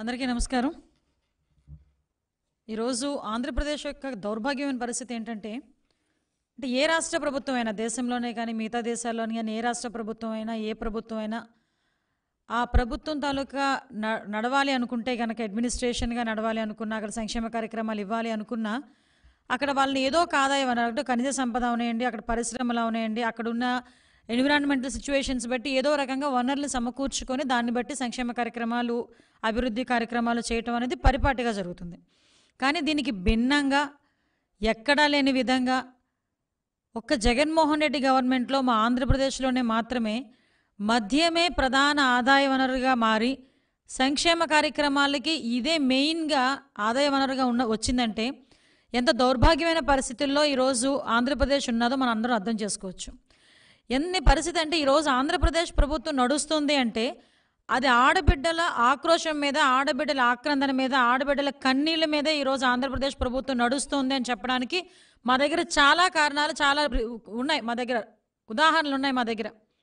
అందరికీ నమస్కారం ఈరోజు ఆంధ్రప్రదేశ్ యొక్క దౌర్భాగ్యమైన పరిస్థితి ఏంటంటే అంటే ఏ రాష్ట్ర ప్రభుత్వం అయినా దేశంలోనే కానీ మిగతా దేశాల్లోనే కానీ ఏ రాష్ట్ర ప్రభుత్వం అయినా ఏ ప్రభుత్వం అయినా ఆ ప్రభుత్వం తాలూకా నడవాలి అనుకుంటే కనుక అడ్మినిస్ట్రేషన్గా నడవాలి అనుకున్నా అక్కడ సంక్షేమ కార్యక్రమాలు ఇవ్వాలి అనుకున్నా అక్కడ వాళ్ళని ఏదో ఒక ఆదాయం అన్నట్టు ఖనిజ సంపద అవునాయండి అక్కడ పరిశ్రమలు అవునేయండి అక్కడున్న ఎన్విరాన్మెంటల్ సిచ్యువేషన్స్ బట్టి ఏదో రకంగా వనరులు సమకూర్చుకొని దాన్ని బట్టి సంక్షేమ కార్యక్రమాలు అభివృద్ధి కార్యక్రమాలు చేయటం అనేది పరిపాటిగా జరుగుతుంది కానీ దీనికి భిన్నంగా ఎక్కడా లేని విధంగా ఒక్క జగన్మోహన్ రెడ్డి గవర్నమెంట్లో మా ఆంధ్రప్రదేశ్లోనే మాత్రమే మద్యమే ప్రధాన ఆదాయ వనరుగా మారి సంక్షేమ కార్యక్రమాలకి ఇదే మెయిన్గా ఆదాయ వనరుగా ఉన్న వచ్చిందంటే ఎంత దౌర్భాగ్యమైన పరిస్థితుల్లో ఈరోజు ఆంధ్రప్రదేశ్ ఉన్నదో మనం అందరం అర్థం చేసుకోవచ్చు ఎన్ని పరిస్థితి అంటే ఈరోజు ఆంధ్రప్రదేశ్ ప్రభుత్వం నడుస్తుంది అంటే అది ఆడబిడ్డల ఆక్రోషం మీద ఆడబిడ్డల ఆక్రందన మీద ఆడబిడ్డల కన్నీళ్ళ మీద ఈరోజు ఆంధ్రప్రదేశ్ ప్రభుత్వం నడుస్తుంది అని చెప్పడానికి మా దగ్గర చాలా కారణాలు చాలా ఉన్నాయి మా దగ్గర ఉదాహరణలు ఉన్నాయి మా దగ్గర